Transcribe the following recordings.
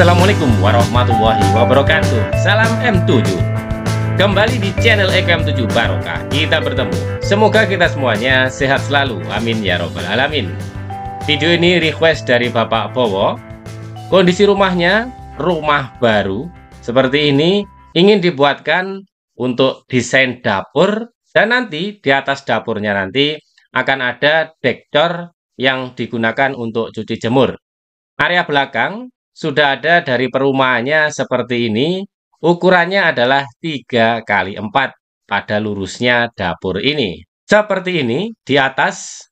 Assalamualaikum warahmatullahi wabarakatuh Salam M7 Kembali di channel EKM7 Barokah Kita bertemu Semoga kita semuanya sehat selalu Amin ya robbal alamin Video ini request dari Bapak Bowo Kondisi rumahnya Rumah baru Seperti ini Ingin dibuatkan untuk desain dapur Dan nanti di atas dapurnya nanti Akan ada dektor yang digunakan untuk cuci jemur Area belakang sudah ada dari perumahannya seperti ini. Ukurannya adalah 3 kali 4 pada lurusnya dapur ini. Seperti ini, di atas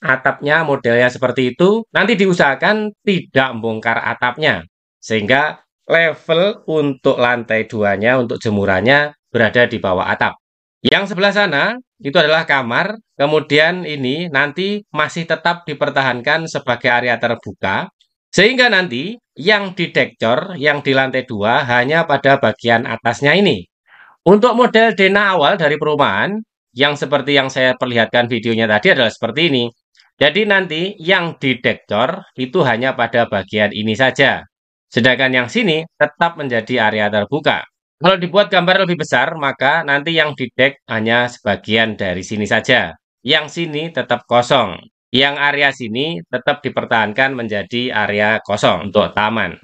atapnya modelnya seperti itu. Nanti diusahakan tidak membongkar atapnya. Sehingga level untuk lantai duanya, untuk jemurannya berada di bawah atap. Yang sebelah sana itu adalah kamar, kemudian ini nanti masih tetap dipertahankan sebagai area terbuka, sehingga nanti yang di dektor, yang di lantai dua hanya pada bagian atasnya ini. Untuk model dena awal dari perumahan, yang seperti yang saya perlihatkan videonya tadi adalah seperti ini. Jadi nanti yang di dektor itu hanya pada bagian ini saja. Sedangkan yang sini tetap menjadi area terbuka. Kalau dibuat gambar lebih besar, maka nanti yang di deck hanya sebagian dari sini saja. Yang sini tetap kosong yang area sini tetap dipertahankan menjadi area kosong untuk taman.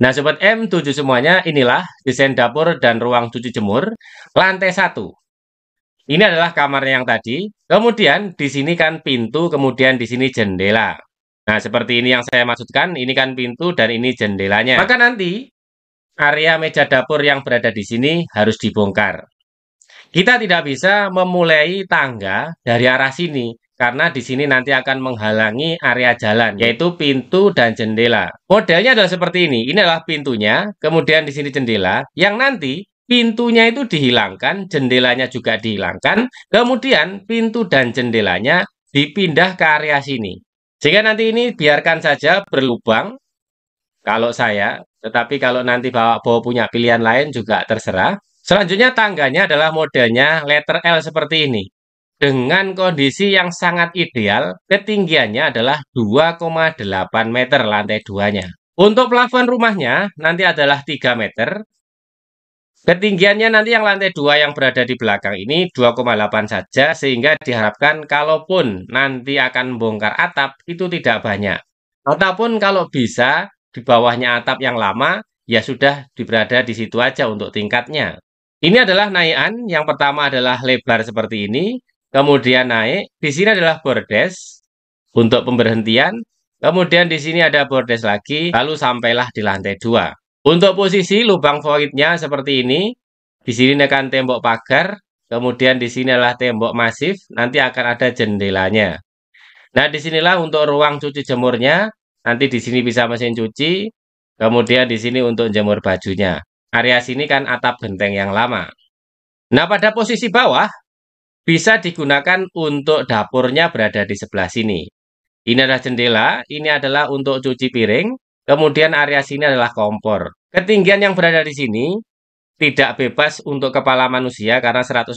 Nah Sobat M7 semuanya inilah desain dapur dan ruang cuci jemur lantai 1. Ini adalah kamarnya yang tadi, kemudian di sini kan pintu, kemudian di sini jendela. Nah seperti ini yang saya maksudkan, ini kan pintu dan ini jendelanya. Maka nanti area meja dapur yang berada di sini harus dibongkar. Kita tidak bisa memulai tangga dari arah sini, karena di sini nanti akan menghalangi area jalan, yaitu pintu dan jendela. Modelnya adalah seperti ini. Ini adalah pintunya, kemudian di sini jendela, yang nanti pintunya itu dihilangkan, jendelanya juga dihilangkan, kemudian pintu dan jendelanya dipindah ke area sini. Sehingga nanti ini biarkan saja berlubang, kalau saya, tetapi kalau nanti bawa-bawa punya pilihan lain juga terserah. Selanjutnya tangganya adalah modelnya letter L seperti ini dengan kondisi yang sangat ideal, ketinggiannya adalah 2,8 meter lantai duanya. Untuk plafon rumahnya nanti adalah 3 meter. Ketinggiannya nanti yang lantai dua yang berada di belakang ini 2,8 saja, sehingga diharapkan kalaupun nanti akan bongkar atap, itu tidak banyak. Ataupun kalau bisa, di bawahnya atap yang lama, ya sudah berada di situ aja untuk tingkatnya. Ini adalah naian, yang pertama adalah lebar seperti ini, kemudian naik. Di sini adalah bordes untuk pemberhentian. Kemudian di sini ada bordes lagi, lalu sampailah di lantai dua. Untuk posisi lubang voidnya seperti ini. Di sini akan tembok pagar, kemudian di sini adalah tembok masif, nanti akan ada jendelanya. Nah, di sinilah untuk ruang cuci jemurnya. Nanti di sini bisa mesin cuci, kemudian di sini untuk jemur bajunya. Area sini kan atap genteng yang lama. Nah, pada posisi bawah, bisa digunakan untuk dapurnya berada di sebelah sini. Ini adalah jendela, ini adalah untuk cuci piring, kemudian area sini adalah kompor. Ketinggian yang berada di sini tidak bebas untuk kepala manusia karena 160,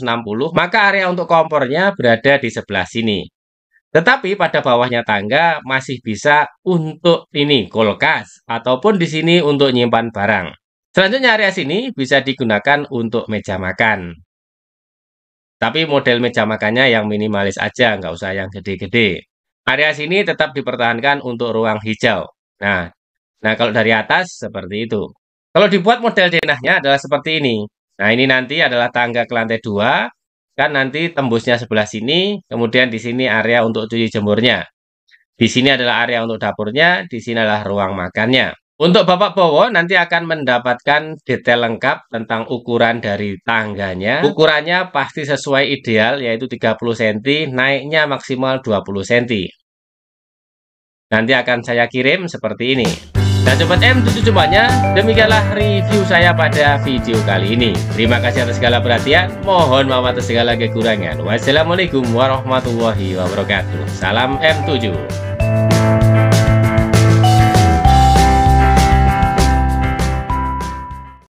maka area untuk kompornya berada di sebelah sini. Tetapi pada bawahnya tangga masih bisa untuk ini kulkas ataupun di sini untuk nyimpan barang. Selanjutnya area sini bisa digunakan untuk meja makan. Tapi model meja makannya yang minimalis aja, nggak usah yang gede-gede. Area sini tetap dipertahankan untuk ruang hijau. Nah, nah kalau dari atas seperti itu. Kalau dibuat model denahnya adalah seperti ini. Nah, ini nanti adalah tangga ke lantai 2, kan nanti tembusnya sebelah sini, kemudian di sini area untuk cuci jemurnya. Di sini adalah area untuk dapurnya, di sini adalah ruang makannya. Untuk Bapak Bowo nanti akan mendapatkan detail lengkap tentang ukuran dari tangganya. Ukurannya pasti sesuai ideal yaitu 30 cm, naiknya maksimal 20 cm. Nanti akan saya kirim seperti ini. Nah Sobat M, itu nya Demikianlah review saya pada video kali ini. Terima kasih atas segala perhatian. Mohon maaf atas segala kekurangan. Wassalamualaikum warahmatullahi wabarakatuh. Salam M7.